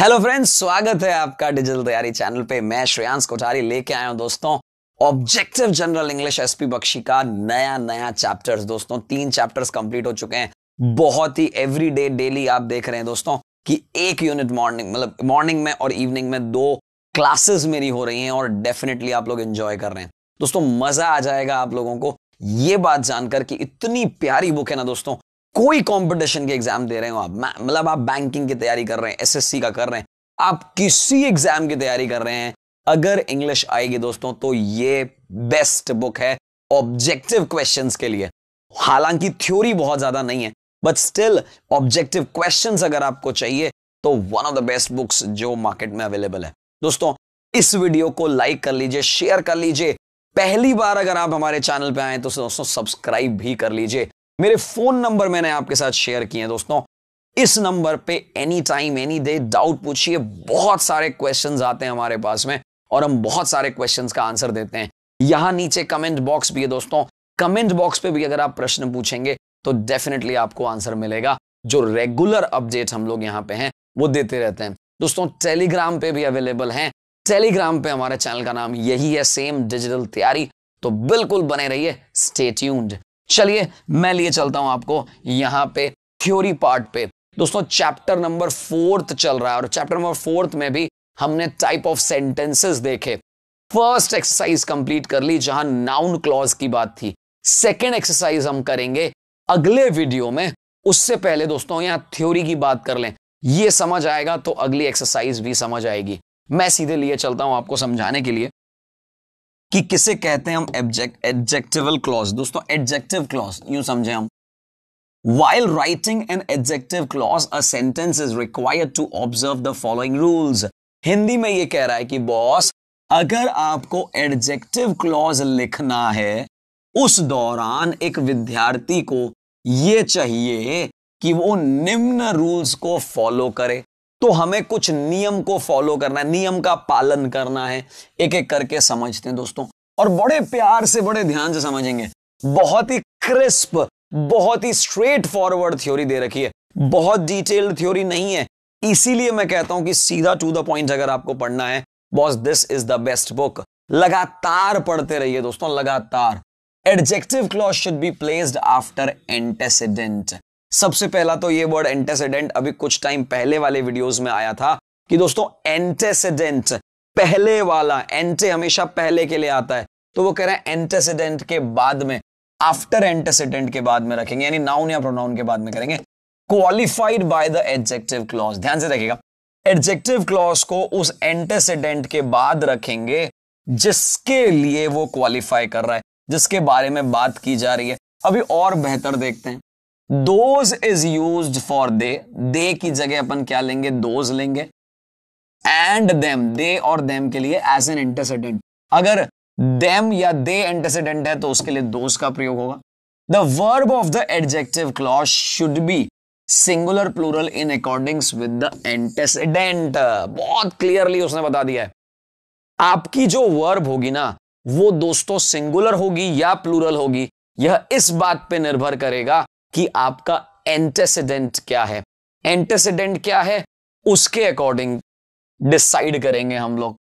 hello friends स्वागत है आपका डिजिटल तैयारी चैनल पे मैं श्रेयांश कोठारी लेके आया हूं दोस्तों objective general English SP Bakshi का नया नया चैप्टर्स दोस्तों तीन चैप्टर्स कंप्लीट हो चुके हैं बहुत ही एवरीडे डेली आप देख रहे हैं दोस्तों कि एक यूनिट मॉर्निंग मतलब मॉर्निंग में और इवनिंग में दो क्लासेस मेरी हो रही हैं और डेफिनेटली आप लोग एंजॉय कर रहे हैं दोस्तों मजा आ जाएगा आप लोगों को ये बात जानकर कि इतनी प्यारी बुक है ना दोस्तों कोई कंपटीशन के एग्जाम दे रहे हो आप मतलब आप बैंकिंग की तैयारी कर रहे हैं एसएससी का कर रहे हैं आप किसी एग्जाम की तैयारी कर रहे हैं अगर इंग्लिश आएगी दोस्तों तो ये बेस्ट बुक है ऑब्जेक्टिव क्वेश्चन के लिए हालांकि थ्योरी बहुत ज्यादा नहीं है बट स्टिल ऑब्जेक्टिव क्वेश्चन अगर आपको चाहिए तो one of the best books जो मार्केट में अवेलेबल है दोस्तों इस वीडियो को लाइक कर लीजिए शेयर कर लीजिए पहली बार अगर आप हमारे चैनल पे आए तो दोस्तों सब्सक्राइब भी कर लीजिए मेरे फोन नंबर मैंने आपके साथ शेयर किए हैं दोस्तों इस नंबर पे any time any day doubt पूछिए बहुत सारे क्वेश्चंस आते हैं हमारे पास में और हम बहुत सारे क्वेश्चंस का आंसर देते हैं यहां नीचे कमेंट बॉक्स भी है दोस्तों कमेंट बॉक्स पे भी अगर आप प्रश्न पूछेंगे तो डेफिनेटली आपको आंसर मिलेगा जो रेगुलर अपडेट हम लोग यहाँ पे हैं वो देते रहते हैं दोस्तों टेलीग्राम पे भी अवेलेबल है टेलीग्राम पे हमारे चैनल का नाम यही है सेम डिजिटल तैयारी तो बिल्कुल बने रहिए स्टेट्यून्ड चलिए मैं लिए चलता हूं आपको यहां पे थ्योरी पार्ट पे दोस्तों चैप्टर नंबर फोर्थ चल रहा है और चैप्टर नंबर फोर्थ में भी हमने टाइप ऑफ सेंटेंसेस देखे फर्स्ट एक्सरसाइज कंप्लीट कर ली जहां नाउन क्लॉज की बात थी सेकेंड एक्सरसाइज हम करेंगे अगले वीडियो में उससे पहले दोस्तों यहां थ्योरी की बात कर लें ये समझ आएगा तो अगली एक्सरसाइज भी समझ आएगी मैं सीधे लिए चलता हूं आपको समझाने के लिए कि किसे कहते हैं हम एब्जेक्ट एडजेक्टिवल क्लॉज दोस्तों एडजेक्टिव क्लॉज यूं समझे हम while writing an adjective clause a sentence is required to observe the following rules Hindi में ये कह रहा है कि बॉस अगर आपको एडजेक्टिव क्लॉज लिखना है उस दौरान एक विद्यार्थी को यह चाहिए कि वो निम्न रूल्स को फॉलो करे तो हमें कुछ नियम को फॉलो करना है नियम का पालन करना है एक एक करके समझते हैं दोस्तों और बड़े प्यार से बड़े ध्यान से समझेंगे बहुत ही क्रिस्प बहुत ही स्ट्रेट फॉरवर्ड थ्योरी दे रखी है बहुत डिटेल्ड थ्योरी नहीं है इसीलिए मैं कहता हूं कि सीधा टू द पॉइंट अगर आपको पढ़ना है boss this is the best book लगातार पढ़ते रहिए दोस्तों लगातार adjective clause should be placed after antecedent सबसे पहला तो ये वर्ड एंटेसिडेंट अभी कुछ टाइम पहले वाले वीडियोस में आया था कि दोस्तों एंटेसिडेंट पहले वाला एंटे हमेशा पहले के लिए आता है तो वो कह रहे हैं एंटेसिडेंट के बाद में आफ्टर एंटेसिडेंट के बाद में रखेंगे यानी नाउन या प्रोनाउन के बाद में करेंगे qualified by the adjective clause ध्यान से रखेगा एडजेक्टिव क्लॉज को उस एंटेसिडेंट के बाद रखेंगे जिसके लिए वो क्वालिफाई कर रहा है जिसके बारे में बात की जा रही है अभी और बेहतर देखते हैं those is use for they they की जगह अपन क्या लेंगे दोज लेंगे एंड देम दे और देम के लिए एज एन एंटेसिडेंट अगर देम या दे एंटेसिडेंट है तो उसके लिए दोज का प्रयोग होगा the verb of the adjective clause should be singular plural in accordings with the antecedent बहुत क्लियरली उसने बता दिया है आपकी जो वर्ब होगी ना वो दोस्तों सिंगुलर होगी या प्लूरल होगी यह इस बात पे निर्भर करेगा कि आपका एंटेसिडेंट क्या है एंटेसिडेंट क्या है उसके अकॉर्डिंग डिसाइड करेंगे हम लोग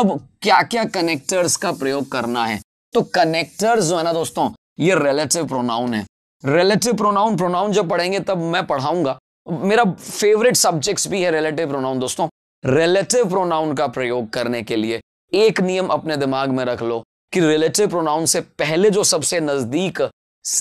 अब क्या क्या कनेक्टर्स का प्रयोग करना है तो कनेक्टर्स जो है ना दोस्तों ये रिलेटिव प्रोनाउन है रिलेटिव प्रोनाउन प्रोनाउन जब पढ़ेंगे तब मैं पढ़ाऊंगा मेरा फेवरेट सब्जेक्ट्स भी है रिलेटिव प्रोनाउन दोस्तों रिलेटिव प्रोनाउन का प्रयोग करने के लिए एक नियम अपने दिमाग में रख लो कि रिलेटिव प्रोनाउन से पहले जो सबसे नजदीक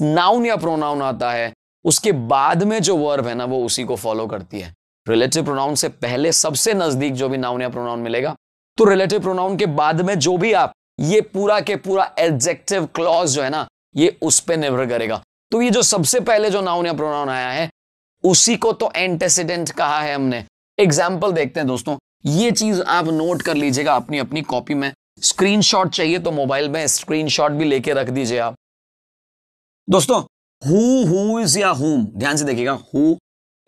नाउन या प्रोनाउन आता है उसके बाद में जो वर्ब है ना वो उसी को फॉलो करती है रिलेटिव प्रोनाउन से पहले सबसे नजदीक जो भी नाउन या प्रोनाउन मिलेगा तो रिलेटिव प्रोनाउन के बाद में जो भी आप ये पूरा के पूरा एडजेक्टिव क्लॉज जो है ना ये उस पर निर्भर करेगा तो ये जो सबसे पहले जो नाउन या प्रोनाउन आया है उसी को तो एंटेसिडेंट कहा है हमने एग्जाम्पल देखते हैं दोस्तों ये चीज आप नोट कर लीजिएगा अपनी अपनी कॉपी में स्क्रीनशॉट चाहिए तो मोबाइल में स्क्रीनशॉट भी लेके रख दीजिए आप दोस्तों हु या होम ध्यान से देखिएगा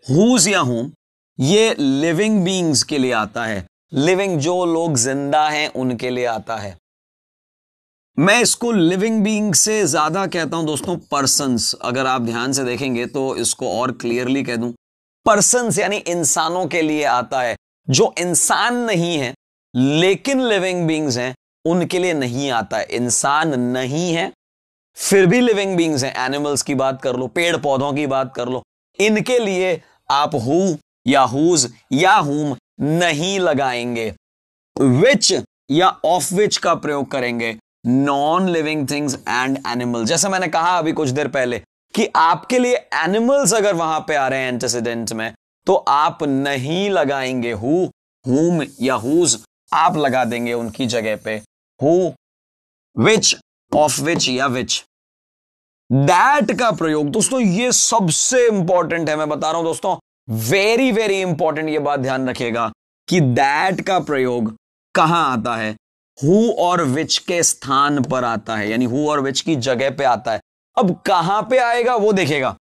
हु या होम ये लिविंग बींग्स के लिए आता है लिविंग जो लोग जिंदा हैं उनके लिए आता है मैं इसको लिविंग बींग से ज्यादा कहता हूं दोस्तों पर्सनस अगर आप ध्यान से देखेंगे तो इसको और क्लियरली कह दूं पर्सनस यानी इंसानों के लिए आता है जो इंसान नहीं है लेकिन लिविंग बींग्स हैं उनके लिए नहीं आता है इंसान नहीं है फिर भी लिविंग बींग्स हैं एनिमल्स की बात कर लो पेड़ पौधों की बात कर लो इनके लिए आप हु या हुज या हुम नहीं लगाएंगे विच या ऑफ विच का प्रयोग करेंगे non living things and animal जैसे मैंने कहा अभी कुछ देर पहले कि आपके लिए एनिमल्स अगर वहां पे आ रहे हैं एंटेसिडेंट में तो आप नहीं लगाएंगे हु हुम या हुज आप लगा देंगे उनकी जगह पे हु विच ऑफ विच या विच दैट का प्रयोग दोस्तों ये सबसे इंपॉर्टेंट है मैं बता रहा हूं दोस्तों वेरी वेरी इंपॉर्टेंट ये बात ध्यान रखिएगा कि दैट का प्रयोग कहां आता है हु और विच के स्थान पर आता है यानी हु और विच की जगह पे आता है अब कहां पे आएगा वो देखेगा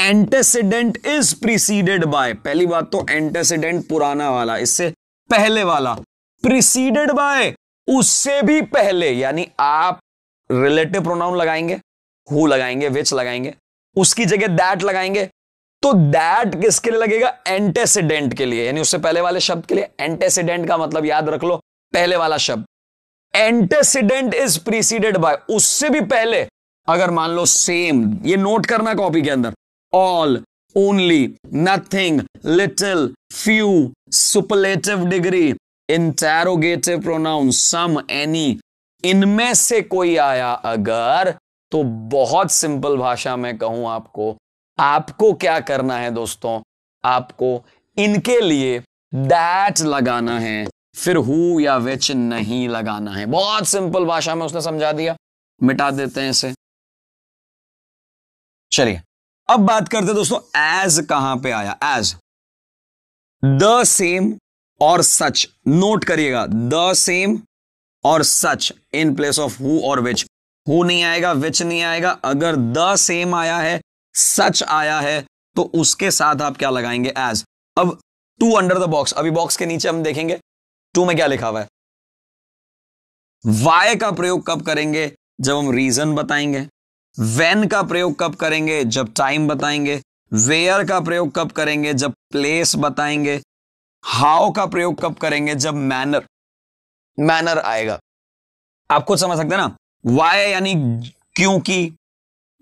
एंटेसिडेंट इज प्रिसीडेड बाय पहली बात तो एंटेसिडेंट पुराना वाला इससे पहले वाला प्रिसीडेड बाय उससे भी पहले यानी आप रिलेटिव प्रोनाउन लगाएंगे हु लगाएंगे विच लगाएंगे उसकी जगह दैट लगाएंगे तो दैट किसके लिए लगेगा एंटेसिडेंट के लिए यानी उससे पहले वाले शब्द के लिए एंटेसिडेंट का मतलब याद रख लो पहले वाला शब्द एंटेसिडेंट इज प्रीसीडेड बाय उससे भी पहले अगर मान लो सेम ये नोट करना कॉपी के अंदर all only nothing little few superlative degree interrogative pronoun some any इनमें से कोई आया अगर तो बहुत सिंपल भाषा में कहूं आपको आपको क्या करना है दोस्तों आपको इनके लिए दैट लगाना है फिर हु या विच नहीं लगाना है बहुत सिंपल भाषा में उसने समझा दिया मिटा देते हैं इसे चलिए अब बात करते हैं दोस्तों एज कहां पे आया एज द सेम और सच नोट करिएगा द सेम और such in place of who और विच हु नहीं आएगा विच नहीं आएगा अगर द सेम आया है सच आया है तो उसके साथ आप क्या लगाएंगे एज अब टू अंडर द बॉक्स अभी बॉक्स के नीचे हम देखेंगे टू में क्या लिखा हुआ है वाई का प्रयोग कब करेंगे जब हम रीजन बताएंगे वेन का प्रयोग कब करेंगे जब टाइम बताएंगे वेयर का प्रयोग कब करेंगे जब प्लेस बताएंगे हाउ का प्रयोग कब करेंगे जब मैनर मैनर आएगा आप खुद समझ सकते हैं ना वाई यानी क्योंकि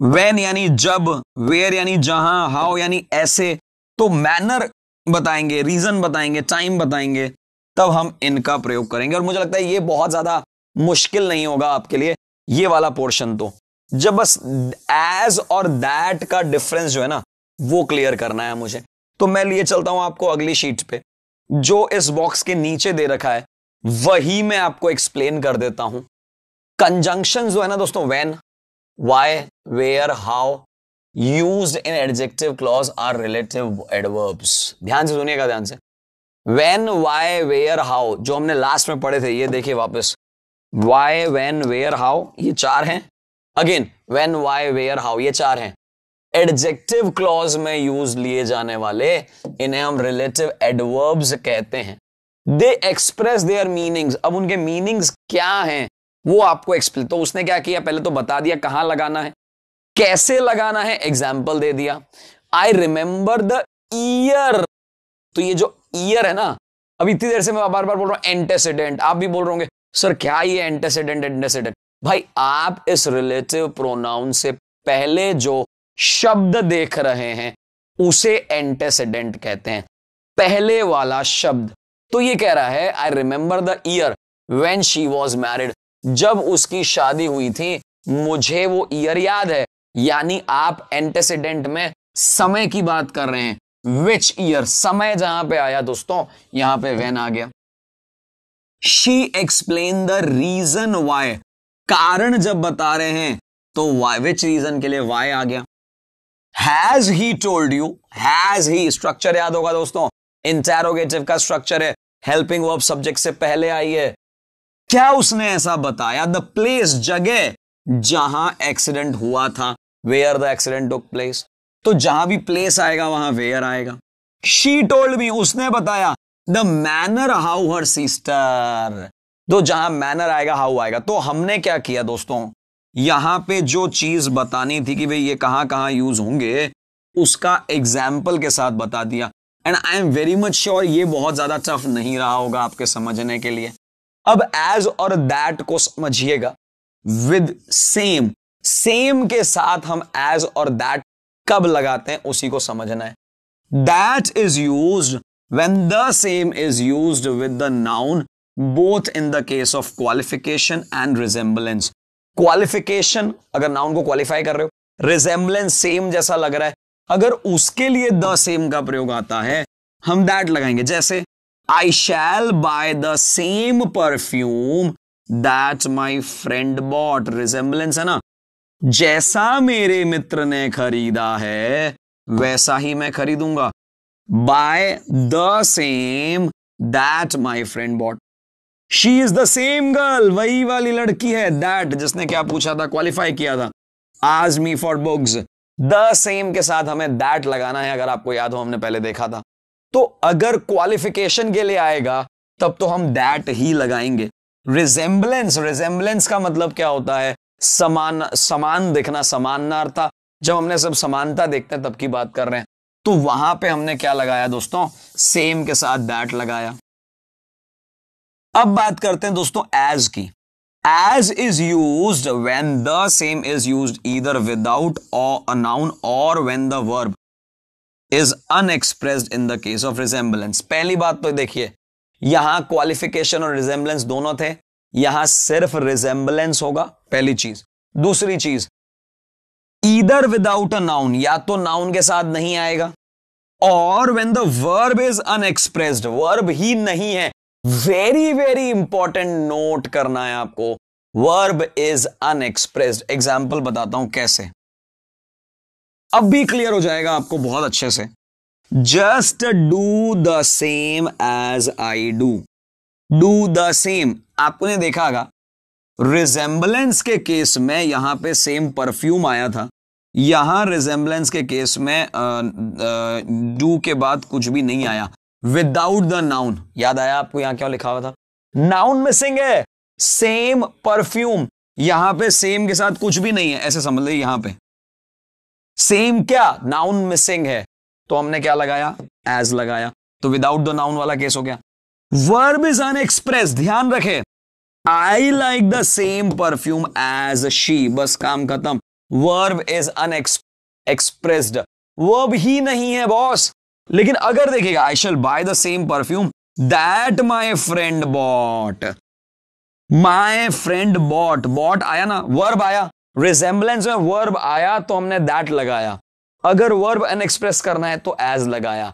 वेन यानी जब वेयर यानी जहां हाउ यानी ऐसे तो मैनर बताएंगे रीजन बताएंगे टाइम बताएंगे तब हम इनका प्रयोग करेंगे और मुझे लगता है ये बहुत ज्यादा मुश्किल नहीं होगा आपके लिए ये वाला पोर्शन तो जब बस एज और दैट का डिफरेंस जो है ना वो क्लियर करना है मुझे तो मैं लिए चलता हूं आपको अगली शीट पे जो इस बॉक्स के नीचे दे रखा है वही मैं आपको एक्सप्लेन कर देता हूं कंजंक्शन जो है ना दोस्तों when why where how use in adjective clause are relative adverbs ध्यान से सुनिएगा ध्यान से वेन वाई वेयर हाउ जो हमने लास्ट में पढ़े थे ये देखिए वापस वाई वेन वेयर हाउ ये चार हैं again when why where how ये चार हैं एडजेक्टिव क्लॉज में यूज लिए जाने वाले इन्हें हम रिलेटिव एडवर्ब्स कहते हैं दे एक्सप्रेस देयर मीनिंग्स अब उनके मीनिंग्स क्या हैं वो आपको एक्सप्लेन तो उसने क्या किया पहले तो बता दिया कहां लगाना है कैसे लगाना है एग्जाम्पल दे दिया आई रिमेंबर द ईयर तो ये जो ईयर है ना अब इतनी देर से मैं बार बार बोल रहा हूं एंटेसिडेंट आप भी बोल रहे होंगे सर क्या ये एंटेसिडेंट एंटेसिडेंट भाई आप इस रिलेटिव प्रोनाउन से पहले जो शब्द देख रहे हैं उसे एंटेसिडेंट कहते हैं पहले वाला शब्द तो ये कह रहा है I remember the year when she was married जब उसकी शादी हुई थी मुझे वो ईयर याद है यानी आप एंटेसिडेंट में समय की बात कर रहे हैं विच ईयर समय जहां पे आया दोस्तों यहां पे वेन आ गया she explain the reason why कारण जब बता रहे हैं तो वाई विच रीजन के लिए वाई आ गया has he told you has he structure याद होगा दोस्तों इंटेरोगेटिव का स्ट्रक्चर है हेल्पिंग वर्ब सब्जेक्ट से पहले आई है क्या उसने ऐसा बताया द प्लेस जगह जहां एक्सीडेंट हुआ था where the accident took place तो जहां भी प्लेस आएगा वहां वेयर आएगा शी टोल्ड मी उसने बताया the manner how her sister तो जहां मैनर आएगा हाउ आएगा तो हमने क्या किया दोस्तों यहां पे जो चीज बतानी थी कि भाई ये कहां कहां यूज होंगे उसका एग्जाम्पल के साथ बता दिया and I am very much sure ये बहुत ज्यादा टफ नहीं रहा होगा आपके समझने के लिए अब एज और दैट को समझिएगा विद सेम सेम के साथ हम एज और दैट कब लगाते हैं उसी को समझना है that is use when the same is use with the noun both in the case of qualification and resemblance qualification अगर नाउन को क्वालिफाई कर रहे हो रिजेंबलेंस सेम जैसा लग रहा है अगर उसके लिए द सेम का प्रयोग आता है हम दैट लगाएंगे जैसे I shall buy the same perfume that my friend bought resemblance है ना जैसा मेरे मित्र ने खरीदा है वैसा ही मैं खरीदूंगा buy the same that my friend bought she is the same girl वही वाली लड़की है दैट जिसने क्या पूछा था क्वालिफाई किया था आज me for books the same के साथ हमें दैट लगाना है अगर आपको याद हो हमने पहले देखा था तो अगर क्वालिफिकेशन के लिए आएगा तब तो हम दैट ही लगाएंगे रिजेंबलेंस रिजेंबलेंस का मतलब क्या होता है समान समान दिखना समानार्था जब हमने सब समानता देखते हैं तब की बात कर रहे हैं तो वहां पे हमने क्या लगाया दोस्तों सेम के साथ दैट लगाया अब बात करते हैं दोस्तों एज की as is used when the same is used either without or a noun or when the verb is unexpressed in the case of resemblance पहली बात तो देखिए यहां क्वालिफिकेशन और रिजेंबलेंस दोनों थे यहां सिर्फ रिजेंबलेंस होगा पहली चीज दूसरी चीज ईदर विदाउट अ नाउन या तो नाउन के साथ नहीं आएगा और when the verb is unexpressed verb ही नहीं है वेरी वेरी इंपॉर्टेंट नोट करना है आपको वर्ब इज अनएक्सप्रेस्ड एग्जाम्पल बताता हूं कैसे अब भी क्लियर हो जाएगा आपको बहुत अच्छे से just do the same as I do do the same आपने देखा होगा रिजेंबलेंस के केस में यहां पे सेम परफ्यूम आया था यहां रिजेंबलेंस के केस में डू के बाद कुछ भी नहीं आया विदाउट द नाउन याद आया आपको यहां क्या लिखा हुआ था नाउन मिसिंग है सेम परफ्यूम यहां पे सेम के साथ कुछ भी नहीं है ऐसे समझ लो यहां पे सेम क्या नाउन मिसिंग है तो हमने क्या लगाया एज लगाया तो विदाउट द नाउन वाला केस हो गया वर्ब इज अन एक्सप्रेस ध्यान रखे I like the same perfume as she बस काम खत्म verb is unexpressed verb ही नहीं है बॉस लेकिन अगर देखिएगा I shall buy the same perfume that my friend bought my friend bought bought आया ना वर्ब आया रिजेम्बलेंस में वर्ब आया तो हमने दैट लगाया अगर वर्ब एन एक्सप्रेस करना है तो एज लगाया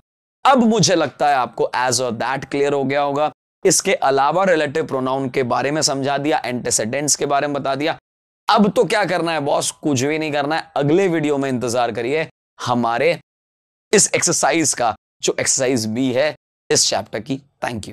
अब मुझे लगता है आपको एज और दैट क्लियर हो गया होगा इसके अलावा रिलेटिव प्रोनाउन के बारे में समझा दिया एंटेसेडेंट्स के बारे में बता दिया अब तो क्या करना है बॉस कुछ भी नहीं करना है अगले वीडियो में इंतजार करिए हमारे इस एक्सरसाइज का जो एक्सरसाइज बी है इस चैप्टर की थैंक यू